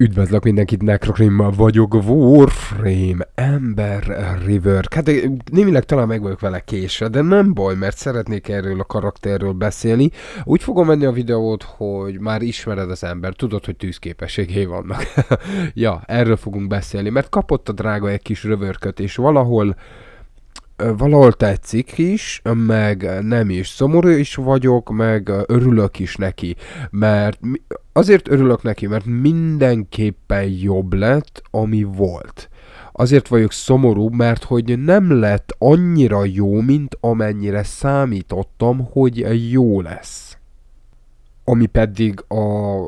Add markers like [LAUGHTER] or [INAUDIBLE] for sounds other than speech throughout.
Üdvözlök mindenkit, Necrokrimmal vagyok, Warframe, Ember River. Hát némileg talán meg vagyok vele késre, de nem baj, mert szeretnék erről a karakterről beszélni. Úgy fogom menni a videót, hogy már ismered az ember, tudod, hogy tűzképességei vannak. [LAUGHS] ja, erről fogunk beszélni, mert kapott a drága egy kis rövörköt, és valahol valahol tetszik is, meg nem is. Szomorú is vagyok, meg örülök is neki, mert azért örülök neki, mert mindenképpen jobb lett, ami volt. Azért vagyok szomorú, mert hogy nem lett annyira jó, mint amennyire számítottam, hogy jó lesz. Ami pedig a,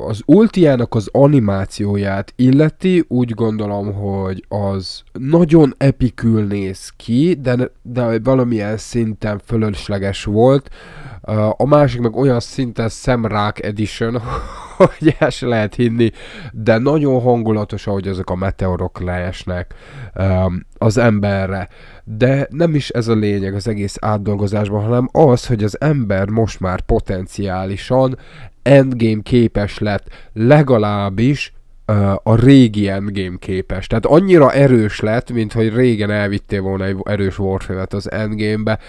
az ultiának az animációját illeti, úgy gondolom, hogy az nagyon epikül néz ki, de, de valamilyen szinten fölösleges volt. A másik meg olyan szinten szemrák edition, [LAUGHS] hogy el se lehet hinni, de nagyon hangulatos, ahogy ezek a meteorok leesnek az emberre. De nem is ez a lényeg az egész átdolgozásban, hanem az, hogy az ember most már potenciálisan Endgame képes lett legalábbis a régi Endgame képes. Tehát annyira erős lett, mint hogy régen elvittél volna egy erős warfare az Endgame-be.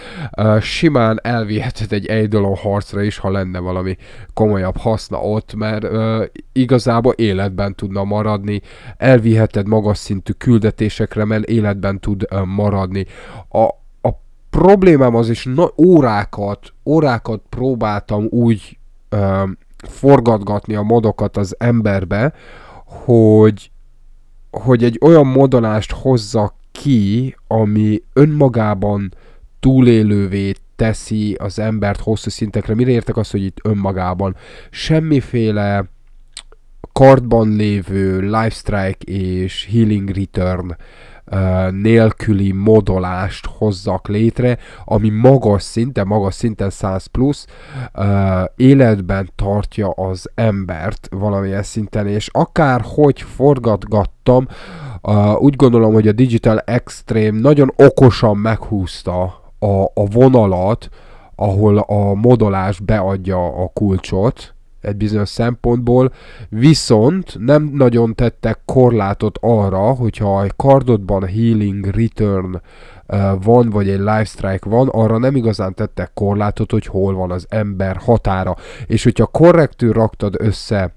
Simán elviheted egy dolog harcra is, ha lenne valami komolyabb haszna ott, mert igazából életben tudna maradni. Elviheted magas szintű küldetésekre, mert életben tud maradni. A, a problémám az is, na, órákat, órákat próbáltam úgy forgatgatni a modokat az emberbe, hogy, hogy egy olyan modolást hozza ki, ami önmagában túlélővé teszi az embert hosszú szintekre. Mire értek azt, hogy itt önmagában semmiféle kartban lévő Life Strike és Healing Return uh, nélküli modolást hozzak létre, ami magas szinten, magas szinten 100 plusz életben tartja az embert valamilyen szinten, és akárhogy forgatgattam, úgy gondolom, hogy a Digital Extreme nagyon okosan meghúzta a, a vonalat, ahol a modolás beadja a kulcsot, egy bizonyos szempontból, viszont nem nagyon tettek korlátot arra, hogyha egy kardodban healing return van, vagy egy life strike van, arra nem igazán tettek korlátot, hogy hol van az ember határa. És hogyha korrektül raktad össze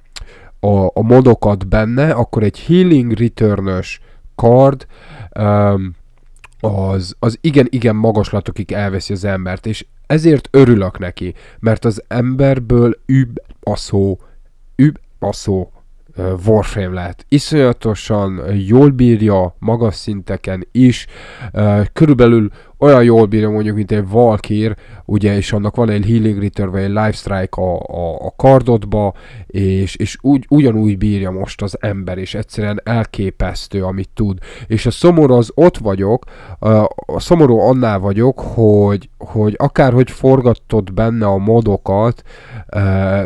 a, a modokat benne, akkor egy healing returnös kard um, az, az igen, igen magaslatokig elveszi az embert, és ezért örülök neki, mert az emberből übb asszó, üb asszó Warframe lehet. Iszonyatosan jól bírja magas szinteken is, körülbelül olyan jól bírja mondjuk, mint egy Valkyr, ugye, és annak van egy Healing Return, vagy egy Life Strike a, a, a kardodba, és, és úgy, ugyanúgy bírja most az ember, és egyszerűen elképesztő, amit tud. És a szomorú az ott vagyok, a szomorú annál vagyok, hogy, hogy akárhogy forgatott benne a modokat,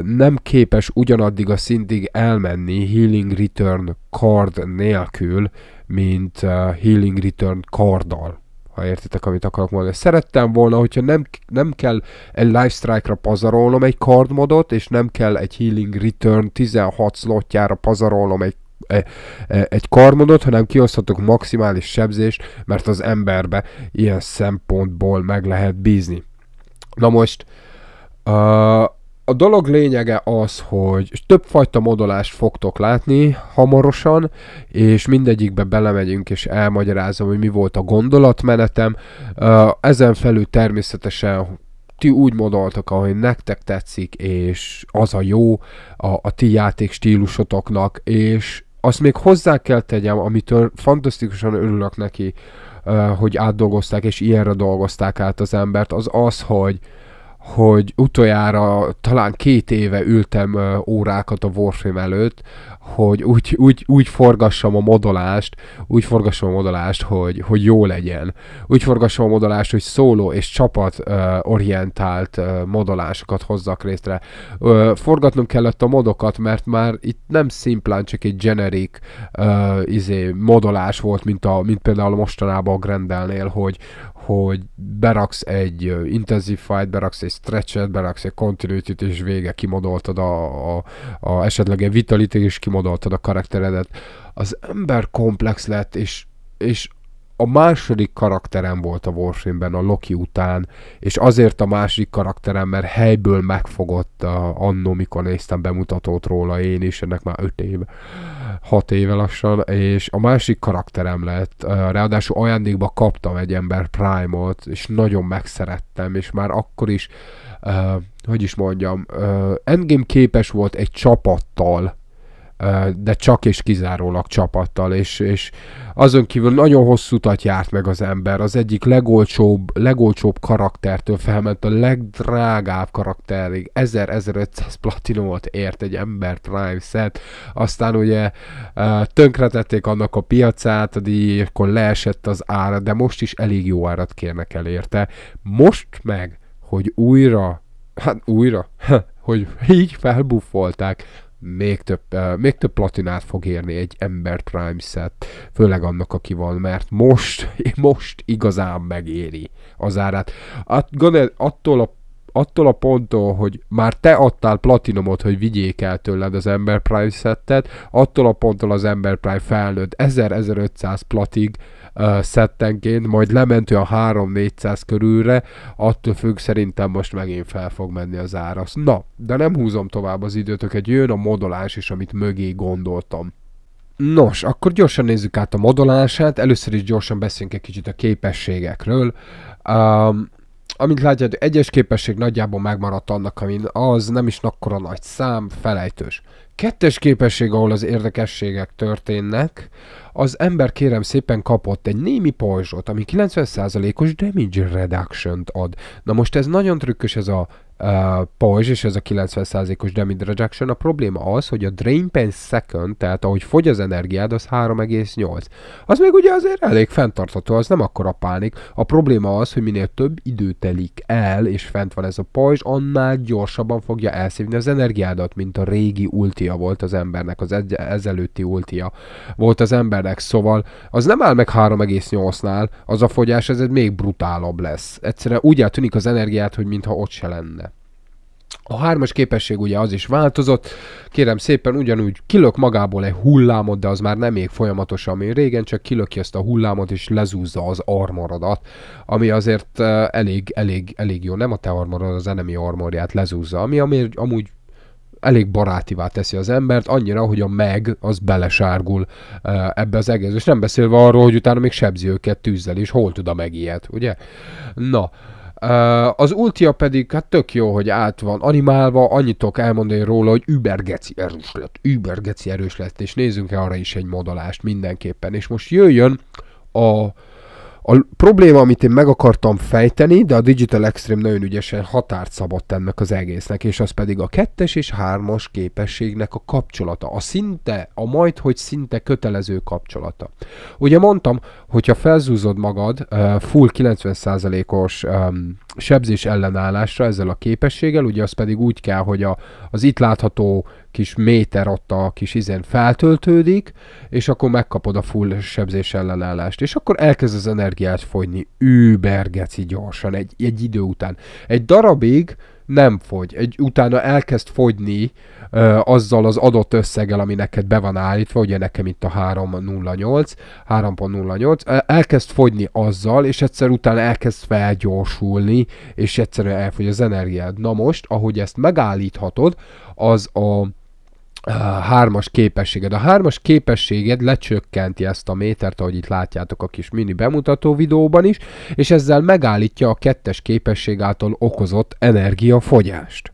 nem képes ugyanaddig a szintig elmenni Healing Return kard nélkül, mint Healing Return karddal ha értitek, amit akarok mondani. Szerettem volna, hogyha nem, nem kell egy Life Strike-ra pazarolnom egy card modot, és nem kell egy Healing Return 16 slotjára pazarolnom egy e, e, egy karmodot, hanem kioszthatok maximális sebzést, mert az emberbe ilyen szempontból meg lehet bízni. Na most, uh, a dolog lényege az, hogy többfajta modolást fogtok látni hamarosan, és mindegyikbe belemegyünk, és elmagyarázom, hogy mi volt a gondolatmenetem. Ezen felül természetesen ti úgy modoltak, ahogy nektek tetszik, és az a jó a, a ti játék stílusotoknak, és azt még hozzá kell tegyem, amitől fantasztikusan örülök neki, hogy átdolgozták, és ilyenre dolgozták át az embert, az az, hogy hogy utoljára talán két éve ültem órákat a Warframe előtt, hogy úgy, úgy, úgy forgassam a modolást, úgy forgassam a modolást, hogy, hogy jó legyen. Úgy forgassam a modolást, hogy szóló és csapat ö, orientált ö, modolásokat hozzak részre. Ö, forgatnom kellett a modokat, mert már itt nem szimplán csak egy generik ö, izé, modolás volt, mint, a, mint például mostanában a Grendelnél, hogy, hogy beraksz egy intensify beraksz egy stretchet, beraksz egy continuity és vége kimodoltad a, a, a esetleg egy vitality és kimodoltad a karakteredet. Az ember komplex lett, és, és a második karakterem volt a Warframe-ben a Loki után, és azért a második karakterem, mert helyből megfogott uh, annó, mikor néztem bemutatót róla én is, ennek már 5 éve, 6 éve lassan, és a másik karakterem lett, uh, ráadásul ajándékba kaptam egy ember Prime-ot, és nagyon megszerettem, és már akkor is, uh, hogy is mondjam, uh, Endgame képes volt egy csapattal de csak és kizárólag csapattal, és, és azon kívül nagyon hosszú utat járt meg az ember, az egyik legolcsóbb, legolcsóbb karaktertől felment a legdrágább karakterig, 1000-1500 platinumot ért egy ember Prime set, aztán ugye tönkretették annak a piacát, a díj, akkor leesett az ára, de most is elég jó árat kérnek el érte. Most meg, hogy újra, hát újra, [LAUGHS] hogy így felbuffolták, még több, uh, még több platinát fog érni egy Ember Prime set, főleg annak, aki van, mert most, [LAUGHS] most igazán megéri az árát. At, hát, gondolj, attól a attól a ponttól, hogy már te adtál platinumot, hogy vigyék el tőled az Ember Prime szettet, attól a ponttól az Ember Prime felnőtt 1000-1500 platig, szettenként, majd lementő a 3-400 körülre, attól függ szerintem most megint fel fog menni az árasz. Na, de nem húzom tovább az időtöket, jön a modolás is, amit mögé gondoltam. Nos, akkor gyorsan nézzük át a modolását, először is gyorsan beszéljünk egy kicsit a képességekről. Um, amint látjátok, egyes képesség nagyjából megmaradt annak, amin az nem is akkora nagy szám, felejtős kettes képesség, ahol az érdekességek történnek, az ember kérem szépen kapott egy némi pajzsot, ami 90%-os damage reduction ad. Na most ez nagyon trükkös ez a uh, és ez a 90%-os damage reduction. A probléma az, hogy a drain per second, tehát ahogy fogy az energiád, az 3,8. Az még ugye azért elég fenntartható, az nem akkora pánik. A probléma az, hogy minél több idő telik el, és fent van ez a pajzs, annál gyorsabban fogja elszívni az energiádat, mint a régi ultia volt az embernek, az egy- ezelőtti ultia volt az embernek. Szóval az nem áll meg 3,8-nál, az a fogyás, ez még brutálabb lesz. Egyszerűen úgy tűnik az energiát, hogy mintha ott se lenne. A hármas képesség ugye az is változott, kérem szépen ugyanúgy kilök magából egy hullámot, de az már nem még folyamatosan, ami régen, csak kilöki ezt a hullámot és lezúzza az armorodat, ami azért eh, elég, elég, elég jó, nem a te armorod, az enemi armorját lezúzza, ami ami amúgy elég barátivá teszi az embert, annyira, hogy a meg az belesárgul eh, ebbe az egész, és nem beszélve arról, hogy utána még sebzi őket tűzzel is, hol tud a meg ilyet, ugye? Na, az ultia pedig, hát tök jó, hogy át van animálva, annyitok elmondani róla, hogy übergeci erős lett, übergeci erős lett, és nézzünk e arra is egy modolást mindenképpen. És most jöjjön a a probléma, amit én meg akartam fejteni, de a Digital Extreme nagyon ügyesen határt szabott ennek az egésznek, és az pedig a kettes és hármas képességnek a kapcsolata, a szinte, a majd, hogy szinte kötelező kapcsolata. Ugye mondtam, hogyha felzúzod magad full 90%-os sebzés ellenállásra ezzel a képességgel, ugye az pedig úgy kell, hogy a, az itt látható kis méter ott a kis izen feltöltődik, és akkor megkapod a full sebzés ellenállást, és akkor elkezd az energia energiát fogyni, übergeci gyorsan, egy, egy idő után. Egy darabig nem fogy, egy, utána elkezd fogyni ö, azzal az adott összeggel, ami neked be van állítva, ugye nekem itt a 3.08, 3.08, elkezd fogyni azzal, és egyszer utána elkezd felgyorsulni, és egyszerűen elfogy az energiád. Na most, ahogy ezt megállíthatod, az a hármas képességed. A hármas képességed lecsökkenti ezt a métert, ahogy itt látjátok a kis mini bemutató videóban is, és ezzel megállítja a kettes képesség által okozott energiafogyást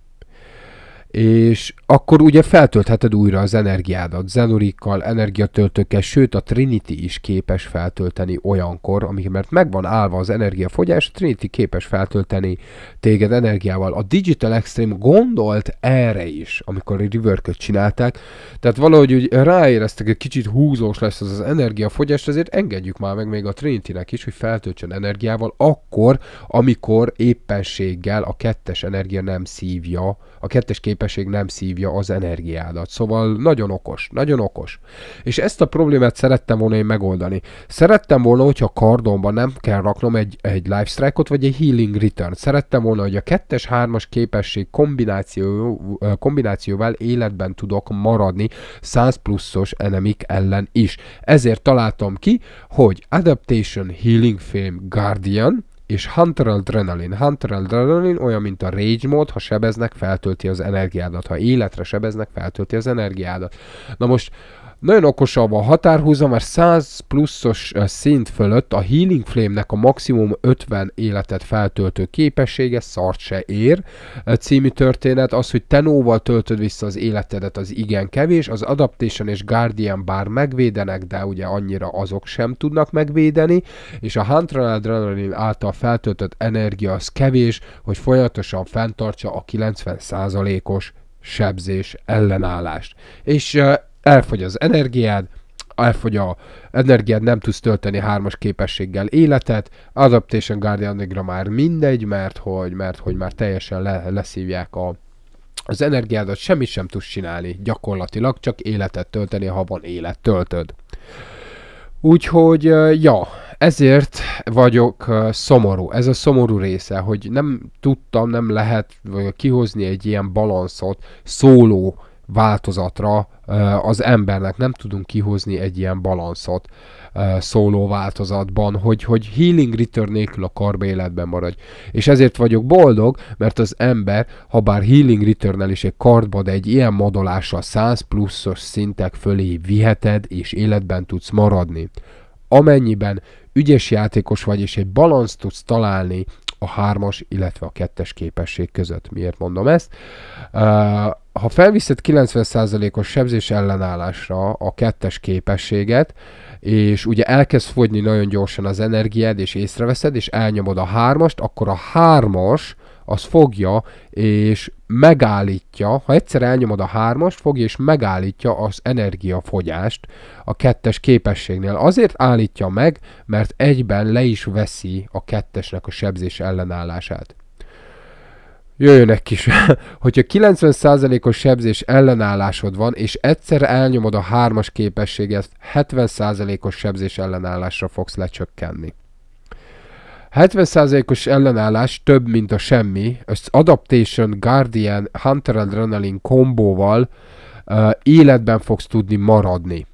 és akkor ugye feltöltheted újra az energiádat zenorikkal, energiatöltőkkel, sőt a Trinity is képes feltölteni olyankor, amikor mert megvan állva az energiafogyás, a Trinity képes feltölteni téged energiával. A Digital Extreme gondolt erre is, amikor a rework csinálták, tehát valahogy úgy ráéreztek, egy kicsit húzós lesz az az energiafogyás, ezért engedjük már meg még a Trinity-nek is, hogy feltöltsön energiával akkor, amikor éppenséggel a kettes energia nem szívja, a kettes képes képesség nem szívja az energiádat. Szóval nagyon okos, nagyon okos. És ezt a problémát szerettem volna én megoldani. Szerettem volna, hogyha kardomban nem kell raknom egy, egy life strike-ot, vagy egy healing return. Szerettem volna, hogy a kettes, hármas képesség kombináció, kombinációval életben tudok maradni 100 pluszos enemik ellen is. Ezért találtam ki, hogy Adaptation Healing Film Guardian, és Hunter Adrenaline. Hunter Adrenaline olyan, mint a Rage mód, ha sebeznek, feltölti az energiádat. Ha életre sebeznek, feltölti az energiádat. Na most nagyon okosabb a határhúzam, mert 100 pluszos szint fölött a Healing Flame-nek a maximum 50 életet feltöltő képessége szart se ér című történet. Az, hogy tenóval töltöd vissza az életedet, az igen kevés. Az Adaptation és Guardian bár megvédenek, de ugye annyira azok sem tudnak megvédeni. És a Huntron Adrenaline által feltöltött energia az kevés, hogy folyamatosan fenntartsa a 90%-os sebzés ellenállást. És elfogy az energiád, elfogy a energiád, nem tudsz tölteni hármas képességgel életet, Adaptation guardian már mindegy, mert hogy, mert hogy már teljesen le, leszívják a, az energiádat, semmit sem tudsz csinálni gyakorlatilag, csak életet tölteni, ha van élet, töltöd. Úgyhogy, ja, ezért vagyok szomorú. Ez a szomorú része, hogy nem tudtam, nem lehet kihozni egy ilyen balanszot szóló változatra az embernek nem tudunk kihozni egy ilyen balanszot szóló változatban, hogy, hogy healing return nélkül a karba életben maradj. És ezért vagyok boldog, mert az ember, ha bár healing return is egy kardba, de egy ilyen modolással 100 pluszos szintek fölé viheted, és életben tudsz maradni. Amennyiben ügyes játékos vagy, és egy balanszt tudsz találni a hármas, illetve a kettes képesség között. Miért mondom ezt? Ha felviszed 90%-os sebzés ellenállásra a kettes képességet, és ugye elkezd fogyni nagyon gyorsan az energiád, és észreveszed, és elnyomod a hármast, akkor a hármas az fogja és megállítja, ha egyszer elnyomod a hármast, fogja és megállítja az energiafogyást a kettes képességnél. Azért állítja meg, mert egyben le is veszi a kettesnek a sebzés ellenállását. egy kis. [LAUGHS] Hogyha 90%-os sebzés ellenállásod van, és egyszer elnyomod a hármas képességet, 70%-os sebzés ellenállásra fogsz lecsökkenni. 70%-os ellenállás több, mint a semmi. Az Adaptation Guardian Hunter Adrenaline kombóval uh, életben fogsz tudni maradni.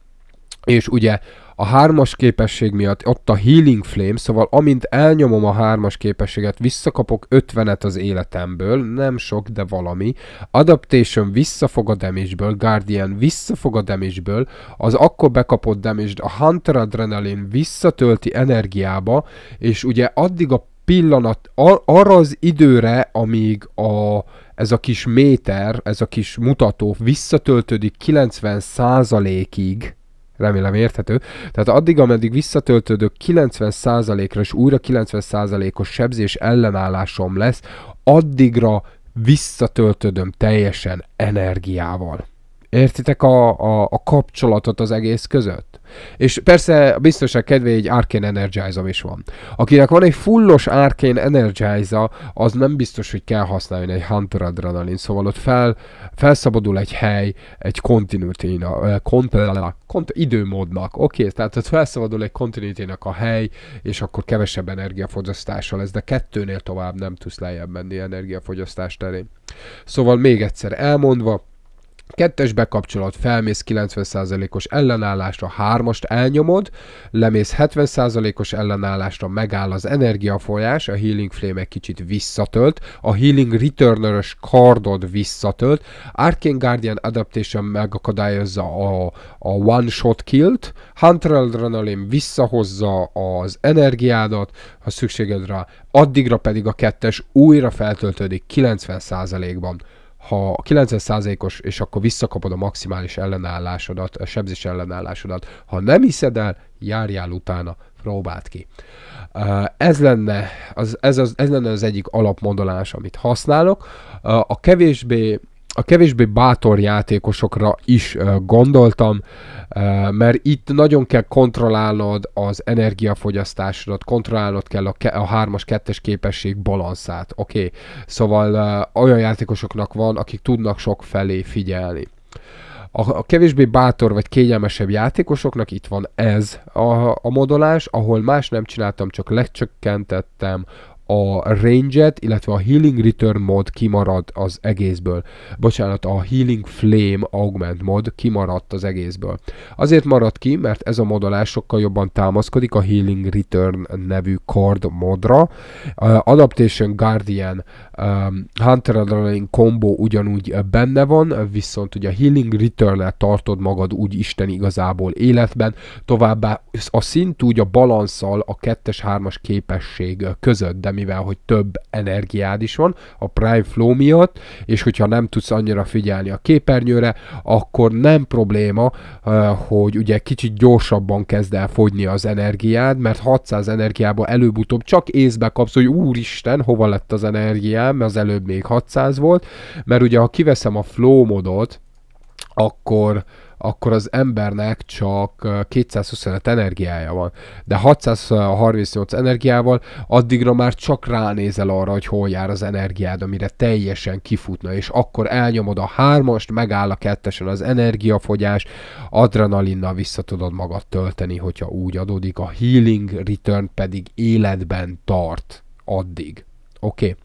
És ugye a hármas képesség miatt, ott a Healing Flame, szóval amint elnyomom a hármas képességet, visszakapok 50-et az életemből, nem sok, de valami. Adaptation visszafog a damage-ből, Guardian visszafog a damage-ből, az akkor bekapott damage a Hunter Adrenaline visszatölti energiába, és ugye addig a pillanat, ar- arra az időre, amíg a, ez a kis méter, ez a kis mutató visszatöltődik 90%-ig, Remélem érthető. Tehát addig, ameddig visszatöltődök 90%-ra és újra 90%-os sebzés ellenállásom lesz, addigra visszatöltödöm teljesen energiával. Értitek a, a, a kapcsolatot az egész között? És persze a biztonság kedvé egy Arkane energize is van. Akinek van egy fullos Arkane energize az nem biztos, hogy kell használni egy Hunter Adrenalin, szóval ott fel, felszabadul egy hely, egy continuity eh, kont, kont, időmódnak, oké, okay, tehát ott felszabadul egy continuity a hely, és akkor kevesebb energiafogyasztással lesz, de kettőnél tovább nem tudsz lejjebb menni energiafogyasztás terén. Szóval még egyszer elmondva, Kettes bekapcsolat, felmész 90%-os ellenállásra, hármast elnyomod, lemész 70%-os ellenállásra, megáll az energiafolyás, a Healing Flame egy kicsit visszatölt, a Healing Returnerös kardod visszatölt, Arcane Guardian Adaptation megakadályozza a, a One Shot Killt, Hunter Adrenaline visszahozza az energiádat, ha szükséged rá, addigra pedig a kettes újra feltöltődik 90%-ban ha 90%-os, és akkor visszakapod a maximális ellenállásodat, a sebzés ellenállásodat. Ha nem hiszed el, járjál utána, próbáld ki. Ez lenne az, ez az, ez lenne az egyik alapmondolás, amit használok. A kevésbé a kevésbé bátor játékosokra is gondoltam, mert itt nagyon kell kontrollálnod az energiafogyasztásodat, kontrollálnod kell a, 3-as, 2-es képesség balanszát, oké? Okay. Szóval olyan játékosoknak van, akik tudnak sok felé figyelni a kevésbé bátor vagy kényelmesebb játékosoknak itt van ez a, a modolás, ahol más nem csináltam, csak lecsökkentettem a range-et, illetve a Healing Return mod kimarad az egészből. Bocsánat, a Healing Flame Augment mod kimaradt az egészből. Azért maradt ki, mert ez a modolás sokkal jobban támaszkodik a Healing Return nevű card modra. Adaptation Guardian um, Hunter Adrenaline combo ugyanúgy benne van, viszont ugye a Healing return et tartod magad úgy Isten igazából életben, továbbá a szint úgy a balanszal a 2-3-as képesség között, de mivel hogy több energiád is van a Prime Flow miatt, és hogyha nem tudsz annyira figyelni a képernyőre, akkor nem probléma, eh, hogy ugye kicsit gyorsabban kezd el fogyni az energiád, mert 600 energiába előbb-utóbb csak észbe kapsz, hogy úristen, hova lett az energiám, mert az előbb még 600 volt, mert ugye ha kiveszem a flow modot, akkor akkor az embernek csak 225 energiája van. De 638 energiával addigra már csak ránézel arra, hogy hol jár az energiád, amire teljesen kifutna, és akkor elnyomod a hármast, megáll a kettesen az energiafogyás, adrenalinnal vissza tudod magad tölteni, hogyha úgy adódik. A healing return pedig életben tart addig. Oké, okay.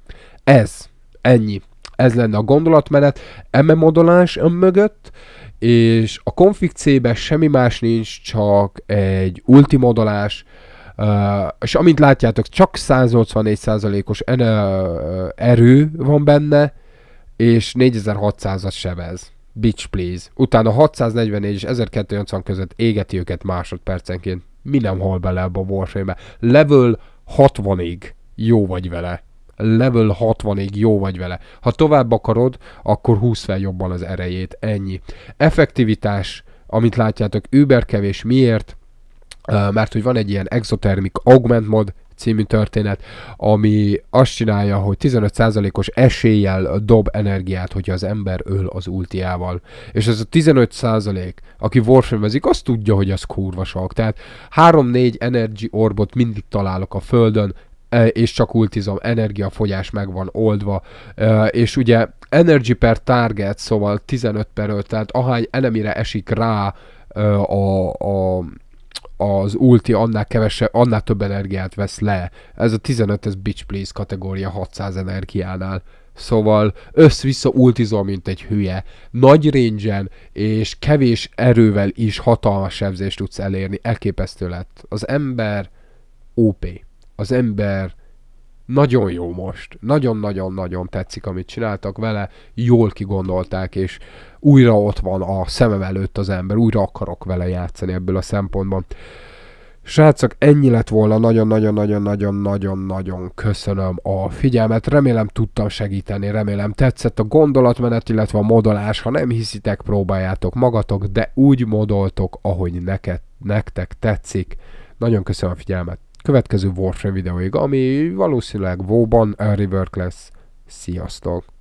ez, ennyi. Ez lenne a gondolatmenet, eme modolás mögött, és a config C-ben semmi más nincs, csak egy ultimodolás, Uh, és amint látjátok, csak 184%-os erő van benne, és 4600-at sebez. Bitch please. Utána 644 és 1280 között égeti őket másodpercenként. Mi nem hal bele ebbe a warframe -be. Level 60-ig jó vagy vele level 60-ig jó vagy vele. Ha tovább akarod, akkor 20 fel jobban az erejét. Ennyi. Effektivitás, amit látjátok, über kevés. Miért? Mert hogy van egy ilyen exotermik augment mod, című történet, ami azt csinálja, hogy 15%-os eséllyel dob energiát, hogyha az ember öl az ultiával. És ez a 15%, aki warframe azt tudja, hogy az kurva sok. Tehát 3-4 energy orbot mindig találok a földön, E, és csak ultizom, energiafogyás meg van oldva, e, és ugye energy per target, szóval 15 per 5, tehát ahány enemire esik rá e, a, a az ulti annál kevese, annál több energiát vesz le. Ez a 15, ez bitch please kategória 600 energiánál. Szóval össz-vissza ultizol, mint egy hülye. Nagy range és kevés erővel is hatalmas sebzést tudsz elérni. Elképesztő lett. Az ember OP az ember nagyon jó most, nagyon-nagyon-nagyon tetszik, amit csináltak vele, jól kigondolták, és újra ott van a szemem előtt az ember, újra akarok vele játszani ebből a szempontban. Srácok, ennyi lett volna, nagyon-nagyon-nagyon-nagyon-nagyon-nagyon köszönöm a figyelmet, remélem tudtam segíteni, remélem tetszett a gondolatmenet, illetve a modolás, ha nem hiszitek, próbáljátok magatok, de úgy modoltok, ahogy neked, nektek tetszik. Nagyon köszönöm a figyelmet! következő Warframe videóig, ami valószínűleg Vóban eh, rework lesz. Sziasztok!